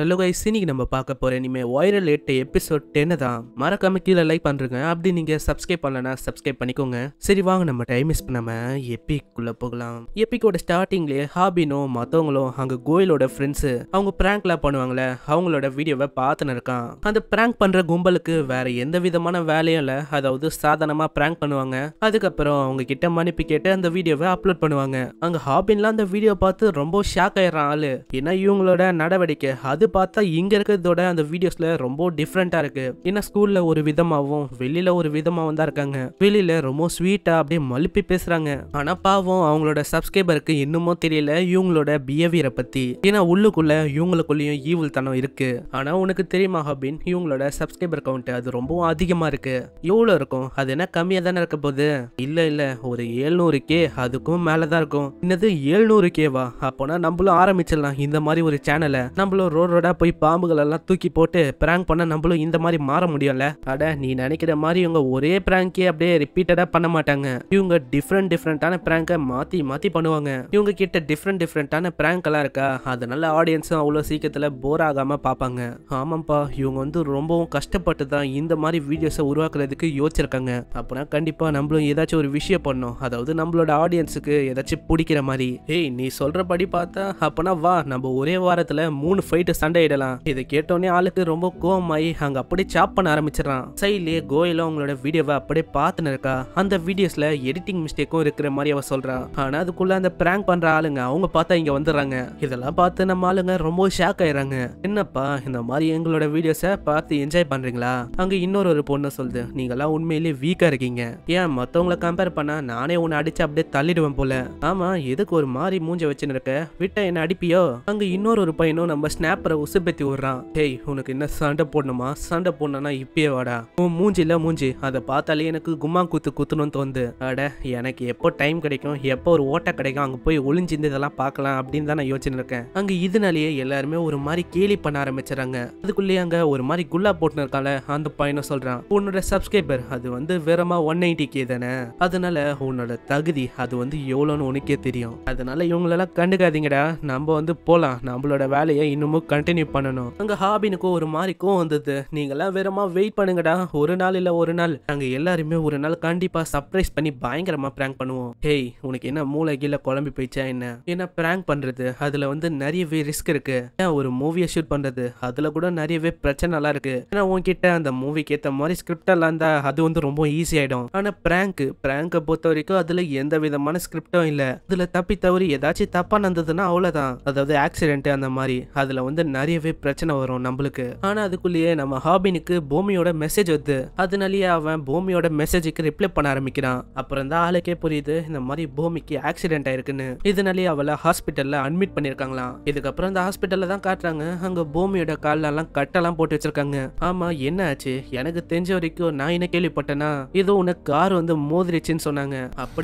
hello guys இன்னைக்கு நம்ம பார்க்க போகிற இனிமேல் வைரல் எட்டு எபிசோட் டென்னு தான் மறக்காம கீழே லைக் பண்ணுறங்க அப்படி நீங்கள் சப்ஸ்கிரைப் பண்ணலனா சப்ஸ்கிரைப் பண்ணிக்கோங்க சரி வாங்க நம்ம டைம் மிஸ் பண்ணாமல் எப்பிக்குள்ளே போகலாம் எப்பிக்கோட ஸ்டார்டிங்லேயே ஹாபினோ மற்றவங்களும் அங்கே கோயிலோட ஃப்ரெண்ட்ஸு அவங்க ப்ராங்க்லாம் பண்ணுவாங்களே அவங்களோட வீடியோவை பார்த்துன்னு இருக்கான் அந்த ப்ராங்க் பண்ணுற கும்பலுக்கு வேற எந்த விதமான வேலையும் இல்லை அதாவது சாதாரணமாக ப்ராங்க் பண்ணுவாங்க அதுக்கப்புறம் அவங்க கிட்ட மன்னிப்பு கேட்டு அந்த வீடியோவை அப்லோட் பண்ணுவாங்க அங்கே ஹாபின்லாம் அந்த வீடியோ பார்த்து ரொம்ப ஷாக் ஆயிடுறான் ஆளு ஏன்னா இவங்களோட நடவடிக்கை அது அது பார்த்தா இங்க இருக்கிறதோட அந்த வீடியோஸ்ல ரொம்ப டிஃப்ரெண்டா இருக்கு ஏன்னா ஸ்கூல்ல ஒரு விதமாகவும் வெளியில ஒரு விதமாவும் தான் இருக்காங்க வெளியில ரொம்ப ஸ்வீட்டா அப்படியே மலுப்பி பேசுறாங்க ஆனா பாவம் அவங்களோட சப்ஸ்கிரைபருக்கு இன்னமும் தெரியல இவங்களோட பிஹேவியரை பத்தி ஏன்னா உள்ளுக்குள்ள இவங்களுக்குள்ளயும் ஈவல் தனம் இருக்கு ஆனா உனக்கு தெரியுமா ஹபின் இவங்களோட சப்ஸ்கிரைபர் கவுண்ட் அது ரொம்பவும் அதிகமா இருக்கு எவ்வளவு இருக்கும் அது என்ன கம்மியா தானே இருக்க போகுது இல்ல இல்ல ஒரு ஏழ்நூறு கே அதுக்கும் மேலதான் இருக்கும் என்னது ஏழ்நூறு கேவா அப்போனா நம்மளும் ஆரம்பிச்சிடலாம் இந்த மாதிரி ஒரு சேனலை நம்மளும் ரோட் ரோடாக போய் பாம்புகளெல்லாம் தூக்கி போட்டு ப்ராங்க் பண்ண நம்மளும் இந்த மாதிரி மாற முடியும்ல அட நீ நினைக்கிற மாதிரி இவங்க ஒரே ப்ராங்கே அப்படியே ரிப்பீட்டடாக பண்ண மாட்டாங்க இவங்க டிஃப்ரெண்ட் டிஃப்ரெண்ட்டான ப்ராங்கை மாற்றி மாற்றி பண்ணுவாங்க இவங்க கிட்ட டிஃப்ரெண்ட் டிஃப்ரெண்ட்டான ப்ராங்க்லாம் இருக்கா அதனால ஆடியன்ஸும் அவ்வளோ சீக்கிரத்தில் போர் ஆகாமல் பார்ப்பாங்க ஆமாம்ப்பா இவங்க வந்து ரொம்பவும் கஷ்டப்பட்டு தான் இந்த மாதிரி வீடியோஸை உருவாக்குறதுக்கு யோசிச்சிருக்காங்க அப்படின்னா கண்டிப்பாக நம்மளும் ஏதாச்சும் ஒரு விஷயம் பண்ணோம் அதாவது நம்மளோட ஆடியன்ஸுக்கு ஏதாச்சும் பிடிக்கிற மாதிரி ஏய் நீ சொல்கிறபடி பார்த்தா அப்போனா வா நம்ம ஒரே வாரத்தில் மூணு ஃபைட்டு சண்டையிடலாம் இதை கேட்டோன்னே ஆளுக்கு ரொம்ப கோவமாயி அங்க அப்படியே சாப் பண்ண ஆரம்பிச்சிடறான் சைட்லயே கோயில அவங்களோட வீடியோவை அப்படியே பார்த்துன்னு இருக்கா அந்த வீடியோஸ்ல எடிட்டிங் மிஸ்டேக்கும் இருக்கிற மாதிரி அவ சொல்றா ஆனா அதுக்குள்ள அந்த பிராங்க் பண்ற ஆளுங்க அவங்க பார்த்தா இங்க வந்துடுறாங்க இதெல்லாம் பார்த்து நம்ம ஆளுங்க ரொம்ப ஷாக் ஆயிடுறாங்க என்னப்பா இந்த மாதிரி எங்களோட வீடியோஸை பார்த்து என்ஜாய் பண்றீங்களா அங்க இன்னொரு ஒரு பொண்ணு சொல்லுது நீங்கெல்லாம் உண்மையிலேயே வீக்கா இருக்கீங்க ஏன் மத்தவங்களை கம்பேர் பண்ணா நானே உன்னை அடிச்சு அப்படியே தள்ளிடுவேன் போல ஆமா எதுக்கு ஒரு மாதிரி மூஞ்ச வச்சுன்னு இருக்க விட்ட என்ன அடிப்பியோ அங்க இன்னொரு ஒரு பையனும் நம்ம ஸ்னாப்பரை அவரை உசுப்பேத்தி விடுறான் டேய் உனக்கு என்ன சண்டை போடணுமா சண்டை போடணும்னா இப்பயே வாடா உன் மூஞ்சில மூஞ்சி அதை பார்த்தாலே எனக்கு கும்மா குத்து குத்துணும் தோந்து அட எனக்கு எப்போ டைம் கிடைக்கும் எப்போ ஒரு ஓட்டை கிடைக்கும் அங்கே போய் ஒளிஞ்சிருந்து இதெல்லாம் பார்க்கலாம் அப்படின்னு தான் நான் யோசிச்சு இருக்கேன் அங்கே இதனாலேயே எல்லாருமே ஒரு மாதிரி கேலி பண்ண ஆரம்பிச்சிடறாங்க அதுக்குள்ளேயே அங்க ஒரு மாதிரி குல்லா போட்டுனு அந்த பையனை சொல்றான் உன்னோட சப்ஸ்கிரைபர் அது வந்து வெறுமா ஒன் நைன்டி கே தானே அதனால உன்னோட தகுதி அது வந்து எவ்வளோன்னு உனக்கே தெரியும் அதனால இவங்களெல்லாம் கண்டுக்காதீங்கடா நம்ம வந்து போகலாம் நம்மளோட வேலையை இன்னமும் கண்டு கண்டினியூ பண்ணணும் அங்க ஹாபினுக்கும் ஒரு மாதிரிக்கும் வந்தது வந்தது நீங்களாம் வேறமா வெயிட் பண்ணுங்கடா ஒரு நாள் இல்ல ஒரு நாள் நாங்க எல்லாருமே ஒரு நாள் கண்டிப்பா சர்ப்ரைஸ் பண்ணி பயங்கரமா பிராங்க் பண்ணுவோம் ஹேய் உனக்கு என்ன மூளை கீழே குழம்பி போயிச்சா என்ன என்ன பிராங்க் பண்றது அதுல வந்து நிறையவே ரிஸ்க் இருக்கு ஒரு மூவியை ஷூட் பண்றது அதுல கூட நிறையவே பிரச்சனைலாம் இருக்கு ஏன்னா உன்கிட்ட அந்த மூவிக்கு ஏத்த மாதிரி ஸ்கிரிப்ட் எல்லாம் இருந்தா அது வந்து ரொம்ப ஈஸி ஆயிடும் ஆனா பிராங்க் பிராங்க பொறுத்த வரைக்கும் அதுல எந்த விதமான ஸ்கிரிப்டும் இல்ல அதுல தப்பி தவறி ஏதாச்சும் தப்பா நடந்ததுன்னா அவ்வளவுதான் அதாவது ஆக்சிடென்ட் அந்த மாதிரி அதுல வந்து நிறையவே பிரச்சனை வரும் நம்மளுக்கு ஆனா அதுக்குள்ளேயே நம்ம ஹாபினுக்கு பூமியோட மெசேஜ் வருது அதனாலயே அவன் பூமியோட மெசேஜுக்கு ரிப்ளை பண்ண ஆரம்பிக்கிறான் அப்புறம் தான் ஆளுக்கே புரியுது இந்த மாதிரி பூமிக்கு ஆக்சிடென்ட் ஆயிருக்குன்னு இதனாலேயே அவளை ஹாஸ்பிட்டல்ல அட்மிட் பண்ணிருக்காங்களாம் இதுக்கப்புறம் இந்த ஹாஸ்பிட்டல்ல தான் காட்டுறாங்க அங்க பூமியோட காலெல்லாம் கட்டெல்லாம் போட்டு வச்சிருக்காங்க ஆமா என்ன ஆச்சு எனக்கு தெரிஞ்ச வரைக்கும் நான் என்ன கேள்விப்பட்டேன்னா ஏதோ உனக்கு கார் வந்து மோதிரிச்சுன்னு சொன்னாங்க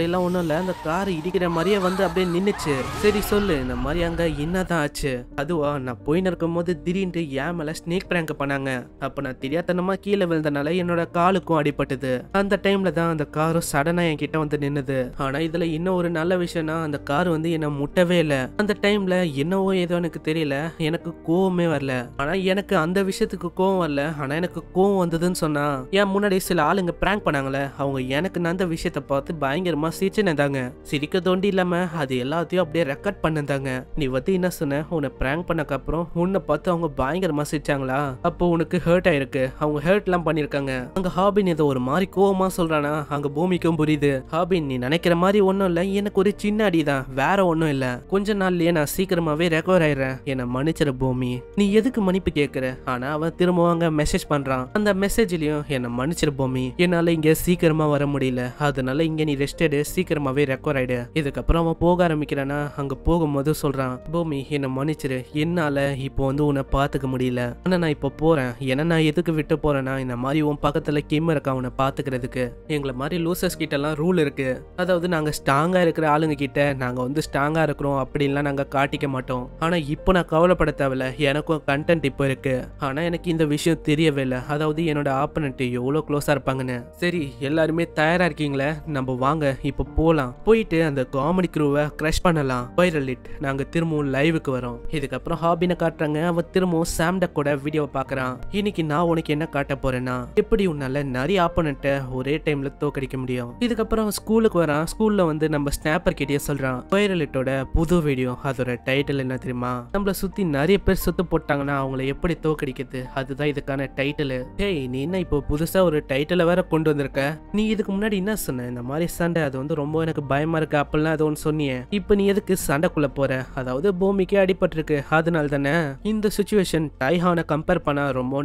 எல்லாம் ஒண்ணும் இல்ல அந்த கார் இடிக்கிற மாதிரியே வந்து அப்படியே நின்னுச்சு சரி சொல்லு இந்த மாதிரி அங்க என்னதான் ஆச்சு அதுவா நான் போய் இருக்கும் போது திடீர்னு என் மேல ஸ்னேக் பிராங்க பண்ணாங்க அப்போ நான் தெரியாதனமா கீழே விழுந்தனால என்னோட காலுக்கும் அடிபட்டது அந்த டைம்ல தான் அந்த காரும் சடனா என் கிட்ட வந்து நின்னுது ஆனா இதுல இன்னும் ஒரு நல்ல விஷயம்னா அந்த கார் வந்து என்ன முட்டவே இல்லை அந்த டைம்ல என்னவோ ஏதோ எனக்கு தெரியல எனக்கு கோவமே வரல ஆனா எனக்கு அந்த விஷயத்துக்கு கோவம் வரல ஆனா எனக்கு கோவம் வந்ததுன்னு சொன்னா என் முன்னாடி சில ஆளுங்க பிராங்க் பண்ணாங்களே அவங்க எனக்கு நந்த விஷயத்த பார்த்து பயங்கரமா சிரிச்சு நின்றாங்க சிரிக்க தோண்டி இல்லாம அது எல்லாத்தையும் அப்படியே ரெக்கார்ட் பண்ணிருந்தாங்க நீ வந்து என்ன சொன்ன உன பிராங்க் பண்ணக்கப்புறம் உன்னை பார்த்து அவங்க பயங்கரமா சிரிச்சாங்களா அப்போ உனக்கு ஹர்ட் ஆயிருக்கு அவங்க ஹர்ட் எல்லாம் பண்ணிருக்காங்க அங்க ஹாபின் ஏதோ ஒரு மாதிரி கோவமா சொல்றானா அங்க பூமிக்கும் புரியுது ஹாபின் நீ நினைக்கிற மாதிரி ஒண்ணும் இல்ல எனக்கு ஒரு சின்ன அடிதான் வேற ஒன்னும் இல்ல கொஞ்ச நாள்லயே நான் சீக்கிரமாவே ரெக்கவர் ஆயிடுறேன் என்ன மன்னிச்சிட பூமி நீ எதுக்கு மன்னிப்பு கேக்குற ஆனா அவன் திரும்பவும் அங்க மெசேஜ் பண்றான் அந்த மெசேஜ்லயும் என்னை மன்னிச்சிட பூமி என்னால இங்க சீக்கிரமா வர முடியல அதனால இங்க நீ ரெஸ்ட் எடு சீக்கிரமாவே ரெக்கவர் ஆயிடு இதுக்கப்புறம் அவன் போக ஆரம்பிக்கிறானா அங்க போகும்போது சொல்றான் பூமி என்னை மன்னிச்சிரு என்னால இப்போ வந்து உன்னை பார்த்துக்க முடியல ஆனால் நான் இப்போ போகிறேன் ஏன்னா நான் எதுக்கு விட்டு போகிறேன்னா இந்த மாதிரி உன் பக்கத்தில் கிம் இருக்கா உன்னை பார்த்துக்கிறதுக்கு எங்களை மாதிரி லூசர்ஸ் கிட்டலாம் ரூல் இருக்குது அதாவது நாங்கள் ஸ்ட்ராங்காக இருக்கிற ஆளுங்க கிட்ட நாங்கள் வந்து ஸ்ட்ராங்காக இருக்கிறோம் அப்படின்லாம் நாங்கள் காட்டிக்க மாட்டோம் ஆனால் இப்போ நான் கவலைப்பட தேவையில்ல எனக்கும் கண்டென்ட் இப்போ இருக்குது ஆனால் எனக்கு இந்த விஷயம் தெரியவே இல்லை அதாவது என்னோட ஆப்பனண்ட் எவ்வளோ க்ளோஸாக இருப்பாங்கன்னு சரி எல்லாருமே தயாராக இருக்கீங்களே நம்ம வாங்க இப்போ போகலாம் போயிட்டு அந்த காமெடி குரூவை க்ரஷ் பண்ணலாம் வைரல் இட் நாங்கள் திரும்பவும் லைவுக்கு வரோம் இதுக்கப்புறம் ஹாபினை காட்டுற ஒருத்தங்க அவன் திரும்பவும் சாம்ட கூட வீடியோ பாக்குறான் இன்னைக்கு நான் உனக்கு என்ன காட்ட போறேன்னா எப்படி உன்னால நிறைய ஆப்போனண்ட்டை ஒரே டைம்ல தோக்கடிக்க முடியும் இதுக்கப்புறம் ஸ்கூலுக்கு வரான் ஸ்கூல்ல வந்து நம்ம ஸ்னாப்பர் கிட்டே சொல்றான் வைரலிட்டோட புது வீடியோ அதோட டைட்டில் என்ன தெரியுமா நம்மள சுத்தி நிறைய பேர் சுத்து போட்டாங்கன்னா அவங்கள எப்படி தோக்கடிக்குது அதுதான் இதுக்கான டைட்டில் ஏய் நீ என்ன இப்போ புதுசா ஒரு டைட்டில வேற கொண்டு வந்திருக்க நீ இதுக்கு முன்னாடி என்ன சொன்ன இந்த மாதிரி சண்டை அது வந்து ரொம்ப எனக்கு பயமா இருக்கு அப்படிலாம் அது ஒன்று சொன்னியே இப்போ நீ எதுக்கு சண்டைக்குள்ள போற அதாவது பூமிக்கே அடிபட்டிருக்கு அதனால தானே இந்த சுச்சுவேஷன் டைஹானை கம்பேர் பண்ண ரொம்ப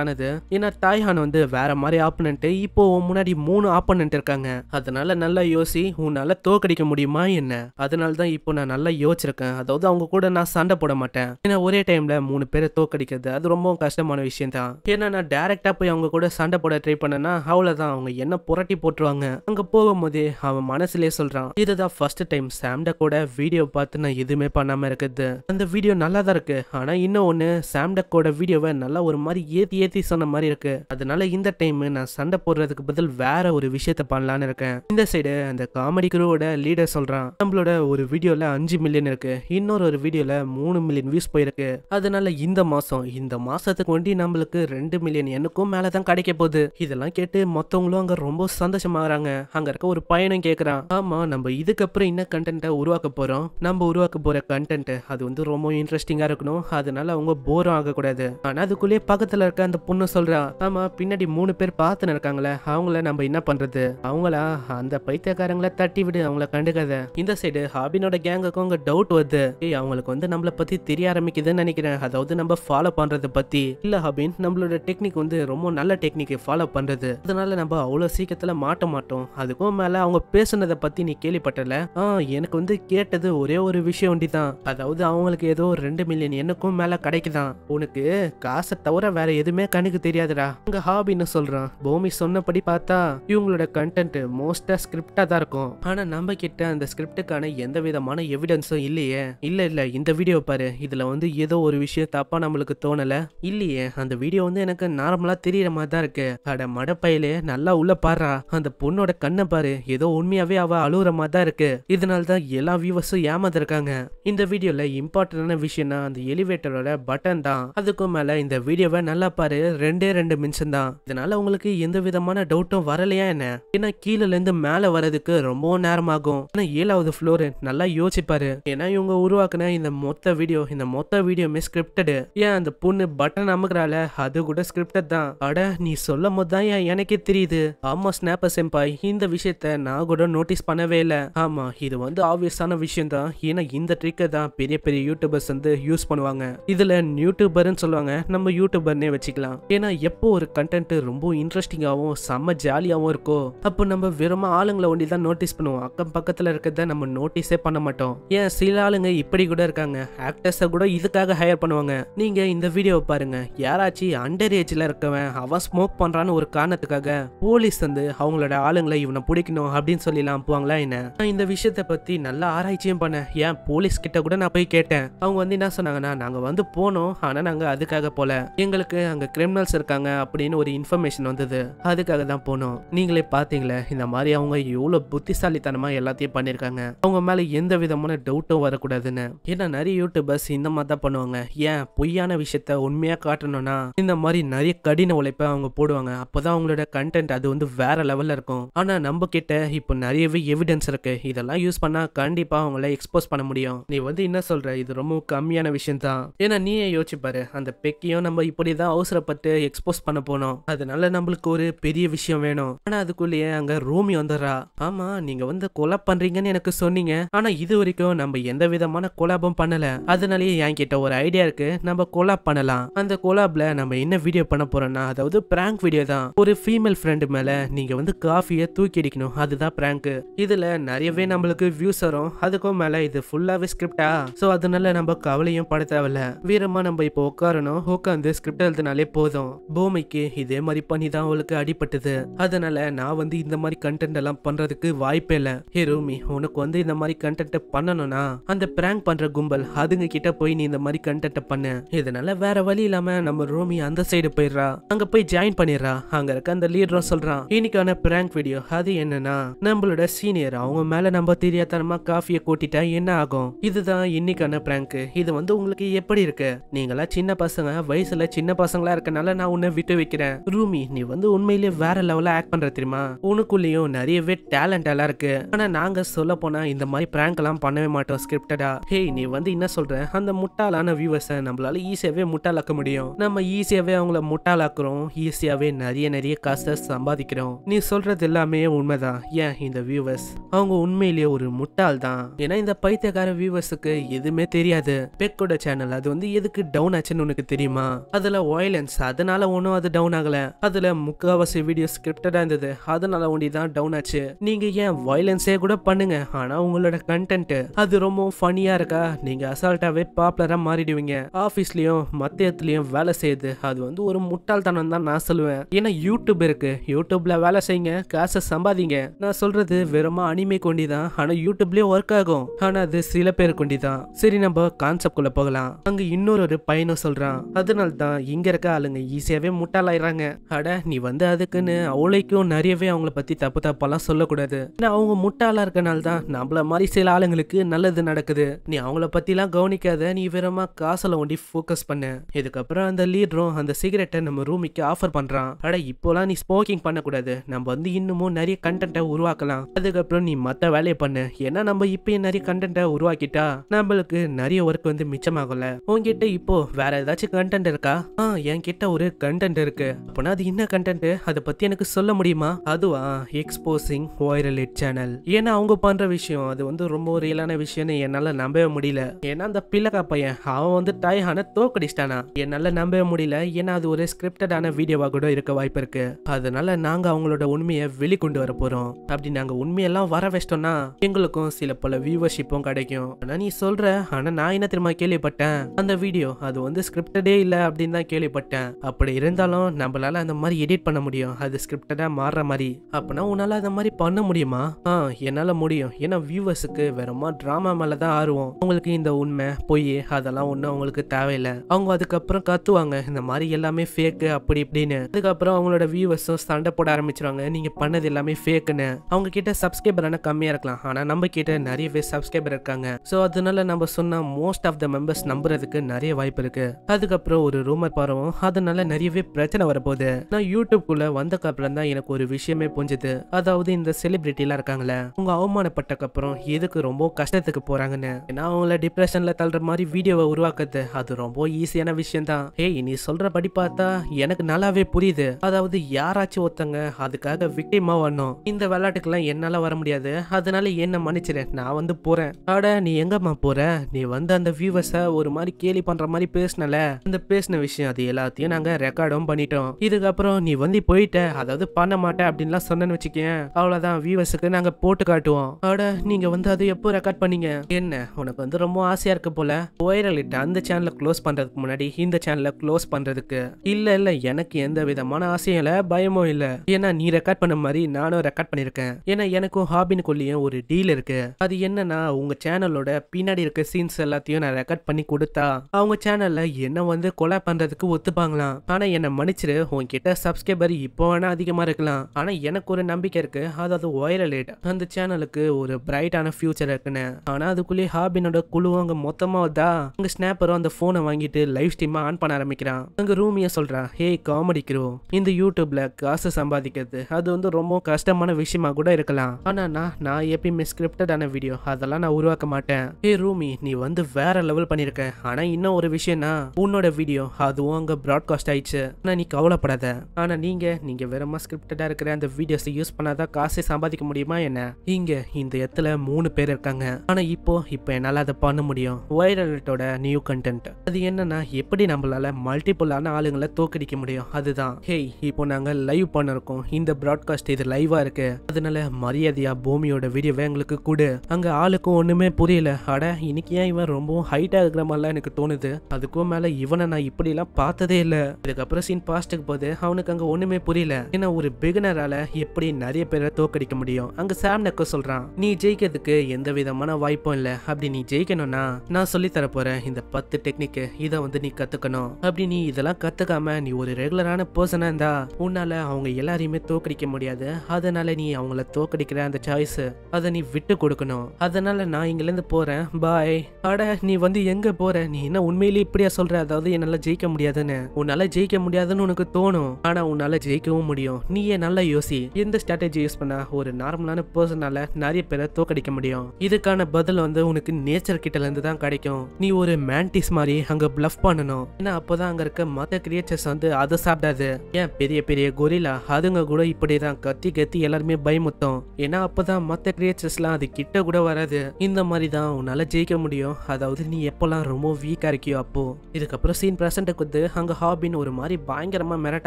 ஆனது ஏன்னா டைஹான் வந்து வேற மாதிரி ஆப்பனண்ட் இப்போ முன்னாடி மூணு ஆப்பனண்ட் இருக்காங்க அதனால நல்லா யோசி உன்னால தோக்கடிக்க முடியுமா என்ன அதனால தான் இப்போ நான் நல்லா யோசிச்சிருக்கேன் அதாவது அவங்க கூட நான் சண்டை போட மாட்டேன் ஏன்னா ஒரே டைம்ல மூணு பேரை தோக்கடிக்கிறது அது ரொம்ப கஷ்டமான விஷயம் தான் ஏன்னா நான் டைரக்டா போய் அவங்க கூட சண்டை போட ட்ரை பண்ணேன்னா அவ்வளவுதான் அவங்க என்ன புரட்டி போட்டுருவாங்க அங்க போகும்போதே அவன் மனசுலயே சொல்றான் இதுதான் ஃபர்ஸ்ட் டைம் சாம்ட கூட வீடியோ பார்த்து நான் எதுவுமே பண்ணாம இருக்குது அந்த வீடியோ நல்லா தான் இருக்கு ஆனால் இன்னும் ஒன்று சாம்டக்கோட வீடியோவை நல்லா ஒரு மாதிரி ஏற்றி ஏற்றி சொன்ன மாதிரி இருக்கு அதனால இந்த டைம் நான் சண்டை போடுறதுக்கு பதில் வேற ஒரு விஷயத்த பண்ணலான்னு இருக்கேன் இந்த சைடு அந்த காமெடி குரூவோட லீடர் சொல்றான் நம்மளோட ஒரு வீடியோல அஞ்சு மில்லியன் இருக்கு இன்னொரு ஒரு வீடியோல மூணு மில்லியன் வியூஸ் போயிருக்கு அதனால இந்த மாசம் இந்த மாசத்துக்கு வண்டி நம்மளுக்கு ரெண்டு மில்லியன் எனக்கும் மேலதான் கிடைக்க போகுது இதெல்லாம் கேட்டு மற்றவங்களும் அங்கே ரொம்ப சந்தோஷமாகறாங்க அங்க இருக்க ஒரு பயணம் கேட்கறான் ஆமா நம்ம இதுக்கப்புறம் என்ன கண்டென்ட்டை உருவாக்க போறோம் நம்ம உருவாக்க போற கண்டென்ட் அது வந்து ரொம்ப இன்ட்ரெஸ்டிங்காக இருக்கணும் அதனால அவங்க போரும் ஆகக்கூடாது ஆனா அதுக்குள்ளேயே பக்கத்துல இருக்க அந்த பொண்ணு சொல்றா ஆமா பின்னாடி மூணு பேர் பார்த்துன்னு இருக்காங்களே அவங்கள நம்ம என்ன பண்றது அவங்களா அந்த பைத்தியக்காரங்களை தட்டி விடு அவங்கள கண்டுக்காத இந்த சைடு ஹாபினோட கேங்குக்கும் அங்க டவுட் வருது ஏய் அவங்களுக்கு வந்து நம்மள பத்தி தெரிய ஆரம்பிக்குதுன்னு நினைக்கிறேன் அதாவது நம்ம ஃபாலோ பண்றதை பத்தி இல்ல ஹாபின் நம்மளோட டெக்னிக் வந்து ரொம்ப நல்ல டெக்னிக் ஃபாலோ பண்றது அதனால நம்ம அவ்வளவு சீக்கிரத்துல மாட்ட மாட்டோம் அதுக்கும் மேல அவங்க பேசுனதை பத்தி நீ கேள்விப்பட்டல ஆஹ் எனக்கு வந்து கேட்டது ஒரே ஒரு விஷயம் ஒண்டி தான் அதாவது அவங்களுக்கு ஏதோ ரெண்டு மில்லியன் எனக்கும் மேலாக்கும் மேல கிடைக்குதான் உனக்கு காசை தவிர வேற எதுவுமே கணக்கு தெரியாதுடா உங்க ஹாபின்னு சொல்றான் பூமி சொன்னபடி பார்த்தா இவங்களோட கண்டென்ட் மோஸ்டா ஸ்கிரிப்டா தான் இருக்கும் ஆனா நம்ம கிட்ட அந்த ஸ்கிரிப்டுக்கான எந்த விதமான எவிடன்ஸும் இல்லையே இல்ல இல்ல இந்த வீடியோ பாரு இதுல வந்து ஏதோ ஒரு விஷயம் தப்பா நம்மளுக்கு தோணல இல்லையே அந்த வீடியோ வந்து எனக்கு நார்மலா தெரியற மாதிரி தான் இருக்கு அட மடப்பையிலே நல்லா உள்ள பாடுறா அந்த பொண்ணோட கண்ணை பாரு ஏதோ உண்மையாவே அவ அழுகுற மாதிரி தான் இருக்கு இதனால தான் எல்லா வியூவர்ஸும் ஏமாந்துருக்காங்க இந்த வீடியோல இம்பார்ட்டன்டான விஷயம்னா அந்த எலி ஆக்டிவேட்டரோட பட்டன் தான் அதுக்கும் மேல இந்த வீடியோவை நல்லா பாரு ரெண்டே ரெண்டு நிமிஷம் தான் இதனால உங்களுக்கு எந்த விதமான டவுட்டும் வரலையா என்ன ஏன்னா கீழல இருந்து மேல வர்றதுக்கு ரொம்ப நேரம் ஆகும் ஆனா ஏழாவது ஃபுளோர் நல்லா யோசிப்பாரு ஏன்னா இவங்க உருவாக்குன இந்த மொத்த வீடியோ இந்த மொத்த வீடியோமே ஸ்கிரிப்டடு ஏன் அந்த பொண்ணு பட்டன் அமுக்குறால அது கூட ஸ்கிரிப்டட் தான் அட நீ சொல்லும் போது தான் ஏன் எனக்கே தெரியுது ஆமா ஸ்னாப்பர் செம்பாய் இந்த விஷயத்த நான் கூட நோட்டீஸ் பண்ணவே இல்ல ஆமா இது வந்து ஆப்வியஸான விஷயம் தான் ஏன்னா இந்த ட்ரிக்கை தான் பெரிய பெரிய யூடியூபர்ஸ் வந்து யூஸ் பண்ணுவாங்க சொல்லுவாங்க இதுல யூடியூபர்னு சொல்லுவாங்க நம்ம யூடியூபர்னே வச்சுக்கலாம் ஏன்னா எப்போ ஒரு கண்டென்ட் ரொம்ப இன்ட்ரெஸ்டிங்காகவும் செம்ம ஜாலியாகவும் இருக்கோ அப்போ நம்ம வெறும் ஆளுங்களை ஒண்டி தான் நோட்டீஸ் பண்ணுவோம் அக்கம் பக்கத்துல இருக்கிறத நம்ம நோட்டீஸே பண்ண மாட்டோம் ஏன் சில ஆளுங்க இப்படி கூட இருக்காங்க ஆக்டர்ஸை கூட இதுக்காக ஹையர் பண்ணுவாங்க நீங்க இந்த வீடியோவை பாருங்க யாராச்சும் அண்டர் ஏஜ்ல இருக்கவன் அவன் ஸ்மோக் பண்றான்னு ஒரு காரணத்துக்காக போலீஸ் வந்து அவங்களோட ஆளுங்களை இவனை பிடிக்கணும் அப்படின்னு சொல்லி அனுப்புவாங்களா என்ன நான் இந்த விஷயத்த பத்தி நல்லா ஆராய்ச்சியும் பண்ணேன் ஏன் போலீஸ் கிட்ட கூட நான் போய் கேட்டேன் அவங்க வந்து என்ன சொன்னாங்கன்னா நாங்கள் வந்து போனோம் ஆனால் நாங்கள் அதுக்காக போல எங்களுக்கு அங்கே கிரிமினல்ஸ் இருக்காங்க அப்படின்னு ஒரு இன்ஃபர்மேஷன் வந்தது அதுக்காக தான் போனோம் நீங்களே பார்த்தீங்களே இந்த மாதிரி அவங்க எவ்வளோ புத்திசாலித்தனமாக எல்லாத்தையும் பண்ணியிருக்காங்க அவங்க மேலே எந்த விதமான டவுட்டும் வரக்கூடாதுன்னு ஏன்னா நிறைய யூடியூபர்ஸ் இந்த மாதிரி தான் பண்ணுவாங்க ஏன் பொய்யான விஷயத்த உண்மையாக காட்டணும்னா இந்த மாதிரி நிறைய கடின உழைப்பை அவங்க போடுவாங்க அப்போதான் அவங்களோட கண்டென்ட் அது வந்து வேற லெவலில் இருக்கும் ஆனால் நம்ம கிட்ட இப்போ நிறையவே எவிடன்ஸ் இருக்கு இதெல்லாம் யூஸ் பண்ணால் கண்டிப்பாக அவங்கள எக்ஸ்போஸ் பண்ண முடியும் நீ வந்து என்ன சொல்ற இது ரொம்ப கம்மியான விஷயம் தான் தான் ஏன்னா நீயே பாரு அந்த பெக்கியும் நம்ம இப்படி தான் அவசரப்பட்டு எக்ஸ்போஸ் பண்ண போனோம் அதனால நம்மளுக்கு ஒரு பெரிய விஷயம் வேணும் ஆனா அதுக்குள்ளேயே அங்க ரூமி வந்துடுறா ஆமா நீங்க வந்து கொலை பண்றீங்கன்னு எனக்கு சொன்னீங்க ஆனா இது வரைக்கும் நம்ம எந்த விதமான கொலாபம் பண்ணல அதனாலயே என்கிட்ட ஒரு ஐடியா இருக்கு நம்ம கொலாப் பண்ணலாம் அந்த கொலாப்ல நம்ம என்ன வீடியோ பண்ண போறோம்னா அதாவது பிராங்க் வீடியோ தான் ஒரு ஃபீமேல் ஃப்ரெண்டு மேல நீங்க வந்து காஃபிய தூக்கி அடிக்கணும் அதுதான் பிராங்க் இதுல நிறையவே நம்மளுக்கு வியூஸ் வரும் அதுக்கும் மேல இது ஃபுல்லாவே ஸ்கிரிப்டா சோ அதனால நம்ம கவலையும் பட தேவை தேவையில்ல வீரமா நம்ம இப்போ உட்காரணும் உட்காந்து ஸ்கிரிப்ட் எழுதினாலே போதும் பூமிக்கு இதே மாதிரி பண்ணி தான் அவளுக்கு அடிபட்டது அதனால நான் வந்து இந்த மாதிரி கண்டென்ட் எல்லாம் பண்றதுக்கு வாய்ப்பே இல்லை ஹே ரூமி உனக்கு வந்து இந்த மாதிரி கண்டென்ட் பண்ணணும்னா அந்த பிராங்க் பண்ற கும்பல் அதுங்க கிட்ட போய் நீ இந்த மாதிரி கண்டென்ட் பண்ணு இதனால வேற வழி இல்லாம நம்ம ரூமி அந்த சைடு போயிடுறா அங்க போய் ஜாயின் பண்ணிடுறா அங்க இருக்க அந்த லீடரும் சொல்றான் இன்னைக்கான பிராங்க் வீடியோ அது என்னன்னா நம்மளோட சீனியர் அவங்க மேல நம்ம தெரியாதனமா காஃபியை கூட்டிட்டா என்ன ஆகும் இதுதான் இன்னைக்கான பிராங்க் இது வந்து உங்களுக்கு எப்படி இருக்கு நீங்களா சின்ன பசங்க வயசுல சின்ன பசங்களா இருக்கனால நான் உன்னை விட்டு வைக்கிறேன் ரூமி நீ வந்து உண்மையிலேயே வேற லெவல ஆக்ட் பண்ற தெரியுமா உனக்குள்ளயும் நிறையவே டேலண்ட் எல்லாம் இருக்கு ஆனா நாங்க சொல்ல போனா இந்த மாதிரி பிராங்க் எல்லாம் பண்ணவே மாட்டோம் ஸ்கிரிப்டடா ஹே நீ வந்து என்ன சொல்ற அந்த முட்டாளான வியூவர்ஸை நம்மளால ஈஸியாவே முட்டாளாக்க முடியும் நம்ம ஈஸியாவே அவங்கள முட்டாளாக்குறோம் ஈஸியாவே நிறைய நிறைய காசை சம்பாதிக்கிறோம் நீ சொல்றது எல்லாமே உண்மைதான் ஏன் இந்த வியூவர்ஸ் அவங்க உண்மையிலேயே ஒரு முட்டாள் தான் ஏன்னா இந்த பைத்தியக்கார வியூவர்ஸுக்கு எதுவுமே தெரியாது பெக்கோட சேனல் சொன்னல அது வந்து எதுக்கு டவுன் ஆச்சுன்னு உனக்கு தெரியுமா அதுல வயலன்ஸ் அதனால ஒன்றும் அது டவுன் ஆகல அதுல முக்காவாசி வீடியோ ஸ்கிரிப்டடா இருந்தது அதனால ஒண்டி தான் டவுன் ஆச்சு நீங்க ஏன் வயலன்ஸே கூட பண்ணுங்க ஆனா உங்களோட கண்டென்ட் அது ரொம்ப ஃபனியா இருக்கா நீங்க அசால்ட்டாவே பாப்புலரா மாறிடுவீங்க ஆபீஸ்லயும் மத்த இடத்துலயும் வேலை செய்யுது அது வந்து ஒரு முட்டாள்தனம் தான் நான் சொல்லுவேன் ஏன்னா யூடியூப் இருக்கு யூடியூப்ல வேலை செய்யுங்க காசை சம்பாதிங்க நான் சொல்றது வெறுமா அனிமே கொண்டி தான் ஆனா யூடியூப்லயும் ஒர்க் ஆகும் ஆனா அது சில பேர் கொண்டிதான் தான் சரி நம்ம கான்செப்ட் குள்ள போகலாம் அங்க இன்னொரு ஒரு பையனும் சொல்றான் அதனால தான் இங்க இருக்க ஆளுங்க ஈஸியாவே முட்டாளாயிராங்க அட நீ வந்து அதுக்குன்னு அவளைக்கும் நிறையவே அவங்கள பத்தி தப்பு தப்பெல்லாம் சொல்லக்கூடாது ஏன்னா அவங்க முட்டாளா இருக்கனால தான் நம்மள மாதிரி சில ஆளுங்களுக்கு நல்லது நடக்குது நீ அவங்கள எல்லாம் கவனிக்காத நீ வெறுமா காசல ஒண்டி ஃபோக்கஸ் பண்ணு இதுக்கப்புறம் அந்த லீடரும் அந்த சிகரெட்டை நம்ம ரூமிக்கு ஆஃபர் பண்றான் அட இப்போலாம் நீ ஸ்மோக்கிங் பண்ணக்கூடாது நம்ம வந்து இன்னமும் நிறைய கண்டென்ட்டை உருவாக்கலாம் அதுக்கப்புறம் நீ மற்ற வேலையை பண்ணு ஏன்னா நம்ம இப்பயும் நிறைய கண்டென்ட்டை உருவாக்கிட்டா நம்மளுக்கு நிறைய ஒர்க் வந்து மிச்சமாகல உங்ககிட்ட இப்போ வேற ஏதாச்சும் கண்டென்ட் இருக்கா ஆ என்கிட்ட ஒரு கண்டென்ட் இருக்கு அப்பனா அது என்ன கண்டென்ட் அதை பத்தி எனக்கு சொல்ல முடியுமா அதுவா எக்ஸ்போசிங் வைரல் இட் சேனல் ஏன்னா அவங்க பண்ற விஷயம் அது வந்து ரொம்ப ரியலான விஷயம்னு என்னால நம்பவே முடியல ஏன்னா அந்த பிள்ளக்கா பையன் அவன் வந்து டை டாய்ஹான தோக்கடிச்சிட்டானா என்னால நம்பவே முடியல ஏன்னா அது ஒரு ஸ்கிரிப்டடான வீடியோவா கூட இருக்க வாய்ப்பு இருக்கு அதனால நாங்க அவங்களோட உண்மையை வெளிக்கொண்டு வர போறோம் அப்படி நாங்க உண்மையெல்லாம் வர வச்சிட்டோம்னா எங்களுக்கும் சில பல வியூவர்ஷிப்பும் கிடைக்கும் ஆனா நீ சொல்ற ஆனா நான் என்ன திரும்ப கேள்விப்பட்டேன் பார்த்தேன் அந்த வீடியோ அது வந்து ஸ்கிரிப்டடே இல்லை அப்படின்னு தான் கேள்விப்பட்டேன் அப்படி இருந்தாலும் நம்மளால அந்த மாதிரி எடிட் பண்ண முடியும் அது ஸ்கிரிப்டடாக மாறுற மாதிரி அப்படின்னா உன்னால் அந்த மாதிரி பண்ண முடியுமா ஆ என்னால் முடியும் ஏன்னா வியூவர்ஸுக்கு வெறுமா ட்ராமா மேலே தான் ஆர்வம் அவங்களுக்கு இந்த உண்மை பொய் அதெல்லாம் ஒன்றும் அவங்களுக்கு தேவையில்லை அவங்க அதுக்கப்புறம் கத்துவாங்க இந்த மாதிரி எல்லாமே ஃபேக்கு அப்படி இப்படின்னு அதுக்கப்புறம் அவங்களோட வியூவர்ஸும் சண்டை போட ஆரம்பிச்சிருவாங்க நீங்கள் பண்ணது எல்லாமே ஃபேக்குன்னு அவங்க கிட்ட சப்ஸ்கிரைபர் ஆனால் கம்மியாக இருக்கலாம் ஆனால் நம்ம கிட்ட நிறைய பேர் சப்ஸ்கிரைபர் இருக்காங்க ஸோ அதனால நம்ம சொன்னால் மோஸ்ட் ஆஃப் த மெம்பர்ஸ் நம்ம நம்புறதுக்கு நிறைய வாய்ப்பு இருக்கு அதுக்கப்புறம் ஒரு ரூமர் பரவும் அதனால நிறையவே பிரச்சனை வரப்போகுது நான் யூடியூப்குள்ள வந்தக்கு அப்புறம் தான் எனக்கு ஒரு விஷயமே புரிஞ்சுது அதாவது இந்த செலிபிரிட்டி எல்லாம் இருக்காங்களே அவங்க அப்புறம் எதுக்கு ரொம்ப கஷ்டத்துக்கு போறாங்கன்னு ஏன்னா அவங்கள டிப்ரெஷன்ல தள்ளுற மாதிரி வீடியோவை உருவாக்குறது அது ரொம்ப ஈஸியான விஷயம் தான் ஏய் நீ சொல்றபடி பார்த்தா எனக்கு நல்லாவே புரியுது அதாவது யாராச்சும் ஒருத்தங்க அதுக்காக விக்டிமா வரணும் இந்த விளையாட்டுக்கெல்லாம் என்னால வர முடியாது அதனால என்ன மன்னிச்சிரு நான் வந்து போறேன் அட நீ எங்கம்மா போற நீ வந்து அந்த வியூவர்ஸை ஒரு ஒரு மாதிரி கேலி பண்ற மாதிரி பேசினல அந்த பேசின விஷயம் அது எல்லாத்தையும் நாங்க ரெக்கார்டும் பண்ணிட்டோம் இதுக்கப்புறம் நீ வந்து போயிட்ட அதாவது பண்ண மாட்டேன் எல்லாம் சொன்னேன்னு வச்சுக்கேன் அவ்வளவுதான் வியூவர்ஸுக்கு நாங்க போட்டு காட்டுவோம் அட நீங்க வந்து அது எப்போ ரெக்கார்ட் பண்ணீங்க என்ன உனக்கு வந்து ரொம்ப ஆசையா இருக்கு போல வைரல் இட்ட அந்த சேனல க்ளோஸ் பண்றதுக்கு முன்னாடி இந்த சேனல க்ளோஸ் பண்றதுக்கு இல்ல இல்ல எனக்கு எந்த விதமான ஆசையும் இல்ல பயமும் இல்ல ஏன்னா நீ ரெக்கார்ட் பண்ண மாதிரி நானும் ரெக்கார்ட் பண்ணிருக்கேன் ஏன்னா எனக்கும் ஹாபினுக்குள்ளேயும் ஒரு டீல் இருக்கு அது என்னன்னா உங்க சேனலோட பின்னாடி இருக்க சீன்ஸ் எல்லாத்தையும் நான் ரெக்கார்ட் பண்ணி கொடுத்தா அவங்க சேனல்ல என்ன வந்து கொலை பண்றதுக்கு ஒத்துப்பாங்களாம் ஆனா என்ன மன்னிச்சிரு உன்கிட்ட சப்ஸ்கிரைபர் இப்போ வேணா அதிகமா இருக்கலாம் ஆனா எனக்கு ஒரு நம்பிக்கை இருக்கு அதாவது ஒயரலேட் அந்த சேனலுக்கு ஒரு பிரைட்டான ஃபியூச்சர் இருக்குன்னு ஆனா அதுக்குள்ளேயே ஹாபினோட குழு அங்க மொத்தமா வந்தா அங்க ஸ்னாப்பரும் அந்த போனை வாங்கிட்டு லைவ் ஸ்ட்ரீம் ஆன் பண்ண ஆரம்பிக்கிறான் அங்க ரூமியா சொல்றான் ஹே காமெடி க்ரோ இந்த யூடியூப்ல காசு சம்பாதிக்கிறது அது வந்து ரொம்ப கஷ்டமான விஷயமா கூட இருக்கலாம் ஆனா நான் நான் எப்பயுமே ஸ்கிரிப்டடான வீடியோ அதெல்லாம் நான் உருவாக்க மாட்டேன் ஹே ரூமி நீ வந்து வேற லெவல் பண்ணிருக்க போனேன் ஆனா இன்னும் ஒரு விஷயம்னா உன்னோட வீடியோ அதுவும் அங்க ப்ராட்காஸ்ட் ஆயிடுச்சு ஆனா நீ கவலைப்படாத ஆனா நீங்க நீங்க வெறுமா ஸ்கிரிப்டடா இருக்கிற அந்த வீடியோஸ் யூஸ் பண்ணாதான் காசை சம்பாதிக்க முடியுமா என்ன இங்க இந்த இடத்துல மூணு பேர் இருக்காங்க ஆனா இப்போ இப்போ என்னால அதை பண்ண முடியும் வைரலட்டோட நியூ கண்டென்ட் அது என்னன்னா எப்படி நம்மளால மல்டிபிளான ஆளுங்களை தோக்கடிக்க முடியும் அதுதான் ஹேய் இப்போ நாங்க லைவ் பண்ணிருக்கோம் இந்த ப்ராட்காஸ்ட் இது லைவா இருக்கு அதனால மரியாதையா பூமியோட வீடியோவை எங்களுக்கு கொடு அங்க ஆளுக்கும் ஒண்ணுமே புரியல அட இன்னைக்கு ஏன் இவன் ரொம்பவும் ஹைட்டா இருக்கிற மாதிரி மாதிரிலாம் எனக்கு தோணுது அதுக்கும் மேல இவனை நான் இப்படிலாம் பார்த்ததே இல்லை இதுக்கப்புறம் சீன் பாஸ்ட்டுக்கு போது அவனுக்கு அங்க ஒண்ணுமே புரியல ஏன்னா ஒரு பிகினரால எப்படி நிறைய பேரை தோக்கடிக்க முடியும் அங்க சாம் நக்க சொல்றான் நீ ஜெயிக்கிறதுக்கு எந்த விதமான வாய்ப்பும் இல்ல அப்படி நீ ஜெயிக்கணும்னா நான் சொல்லி தர போறேன் இந்த பத்து டெக்னிக் இதை வந்து நீ கத்துக்கணும் அப்படி நீ இதெல்லாம் கத்துக்காம நீ ஒரு ரெகுலரான பர்சனா இருந்தா உன்னால அவங்க எல்லாரையுமே தோக்கடிக்க முடியாது அதனால நீ அவங்கள தோக்கடிக்கிற அந்த சாய்ஸ் அதை நீ விட்டு கொடுக்கணும் அதனால நான் இங்கிலேருந்து போறேன் பாய் அட நீ வந்து எங்க போ போற நீ என்ன உண்மையிலேயே இப்படியா சொல்ற அதாவது என்னால ஜெயிக்க முடியாதுன்னு உன்னால ஜெயிக்க முடியாதுன்னு உனக்கு தோணும் ஆனா உன்னால ஜெயிக்கவும் முடியும் நீயே நல்லா யோசி எந்த ஸ்ட்ராட்டஜி யூஸ் பண்ணா ஒரு நார்மலான பர்சனால நிறைய பேரை தோக்கடிக்க முடியும் இதுக்கான பதில் வந்து உனக்கு நேச்சர் கிட்ட இருந்து தான் கிடைக்கும் நீ ஒரு மேண்டிஸ் மாதிரி அங்க பிளஃப் பண்ணணும் ஏன்னா அப்பதான் அங்க இருக்க மத்த கிரியேச்சர்ஸ் வந்து அதை சாப்பிடாது ஏன் பெரிய பெரிய கொரிலா அதுங்க கூட இப்படிதான் கத்தி கத்தி எல்லாருமே பயமுத்தும் ஏன்னா அப்பதான் மத்த கிரியேச்சர்ஸ்லாம் அது கிட்ட கூட வராது இந்த மாதிரி தான் உன்னால ஜெயிக்க முடியும் அதாவது நீ எப்பெல்லாம் ரொம்ப வீக்காக இருக்கியோ அப்போ இதுக்கப்புறம் சீன் ப்ரெசண்ட்டுக்கு வந்து அங்கே ஹாபின்னு ஒரு மாதிரி பயங்கரமாக மிரட்ட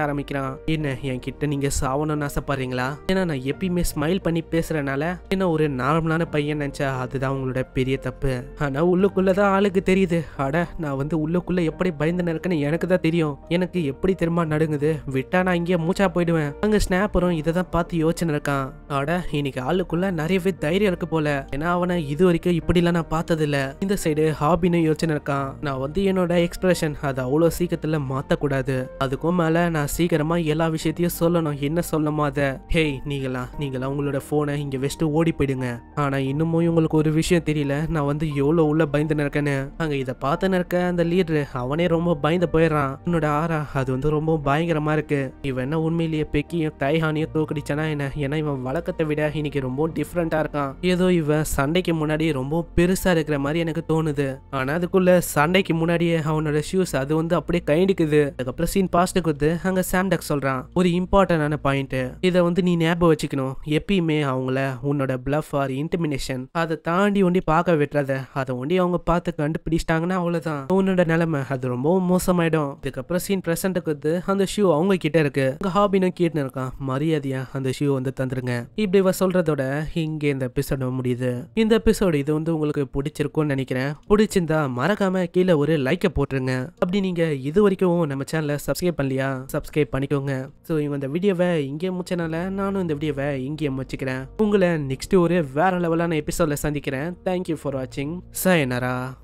ஆரம்பிக்கிறான் என்ன என் கிட்ட நீங்கள் சாவணும்னு ஆசைப்படுறீங்களா ஏன்னா நான் எப்பயுமே ஸ்மைல் பண்ணி பேசுறதுனால என்ன ஒரு நார்மலான பையன் நினச்சா அதுதான் உங்களோட பெரிய தப்பு ஆனால் உள்ளுக்குள்ளே தான் ஆளுக்கு தெரியுது அட நான் வந்து உள்ளுக்குள்ள எப்படி பயந்து இருக்குன்னு எனக்கு தான் தெரியும் எனக்கு எப்படி திரும்ப நடுங்குது விட்டா நான் இங்கேயே மூச்சா போயிடுவேன் அங்கே ஸ்னாப்பரும் இதை தான் பார்த்து யோசனை இருக்கான் அட இன்னைக்கு நிறைய நிறையவே தைரியம் இருக்கு போல ஏன்னா அவனை இது வரைக்கும் இப்படிலாம் நான் பார்த்ததில்ல இந்த சைடு ஹாபின்னு யோசனை எக்ஸ்பிரஷன் இருக்கான் நான் வந்து என்னோட எக்ஸ்பிரஷன் அதை அவ்வளோ சீக்கிரத்தில் மாற்றக்கூடாது அதுக்கும் மேலே நான் சீக்கிரமாக எல்லா விஷயத்தையும் சொல்லணும் என்ன சொல்லமா அதை ஹேய் நீங்களா நீங்களா உங்களோட ஃபோனை இங்கே வச்சுட்டு ஓடி போயிடுங்க ஆனால் இன்னமும் உங்களுக்கு ஒரு விஷயம் தெரியல நான் வந்து எவ்வளோ உள்ள பயந்து நிற்கேன்னு அங்கே இதை பார்த்து நிற்க அந்த லீடரு அவனே ரொம்ப பயந்து போயிடுறான் என்னோட ஆறா அது வந்து ரொம்ப பயங்கரமாக இருக்கு இவன் என்ன உண்மையிலேயே பெக்கியும் தைஹானியும் தோக்கடிச்சனா என்ன ஏன்னா இவன் வழக்கத்தை விட இன்னைக்கு ரொம்ப டிஃப்ரெண்ட்டாக இருக்கான் ஏதோ இவன் சண்டைக்கு முன்னாடி ரொம்ப பெருசாக இருக்கிற மாதிரி எனக்கு தோணுது ஆனால் அதுக்குள்ள ஷோவில் சண்டைக்கு முன்னாடியே அவனோட ஷூஸ் அது வந்து அப்படியே கைண்டிக்குது அதுக்கப்புறம் சீன் பாஸ்ட்டுக்கு அங்க அங்கே சாம்டக் சொல்கிறான் ஒரு இம்பார்ட்டண்டான பாயிண்ட் இதை வந்து நீ ஞாபகம் வச்சுக்கணும் எப்பயுமே அவங்கள உன்னோட பிளஃப் ஆர் இன்டிமினேஷன் அதை தாண்டி ஒண்டி பார்க்க விட்டுறத அதை ஒண்டி அவங்க பார்த்து கண்டுபிடிச்சிட்டாங்கன்னா அவ்வளோதான் உன்னோட நிலைமை அது ரொம்பவும் மோசமாயிடும் இதுக்கப்புறம் சீன் ப்ரெசண்ட்டுக்கு கொடுத்து அந்த ஷூ அவங்க கிட்ட இருக்கு உங்க ஹாபினும் கேட்டுன்னு இருக்கான் மரியாதையா அந்த ஷூ வந்து தந்துருங்க இப்படி சொல்றதோட இங்கே இந்த எபிசோட முடியுது இந்த எபிசோடு இது வந்து உங்களுக்கு பிடிச்சிருக்கும்னு நினைக்கிறேன் பிடிச்சிருந்தா மர மறக்காம கீழே ஒரு லைக்கை போட்டுருங்க அப்படி நீங்க இது வரைக்கும் நம்ம சேனலை சப்ஸ்கிரைப் பண்ணலையா சப்ஸ்கிரைப் பண்ணிக்கோங்க ஸோ இவங்க இந்த வீடியோவை இங்கே முடிச்சனால நானும் இந்த வீடியோவை இங்கே முடிச்சுக்கிறேன் உங்களை நெக்ஸ்ட் ஒரு வேற லெவலான எபிசோட்ல சந்திக்கிறேன் தேங்க்யூ ஃபார் வாட்சிங் சயனரா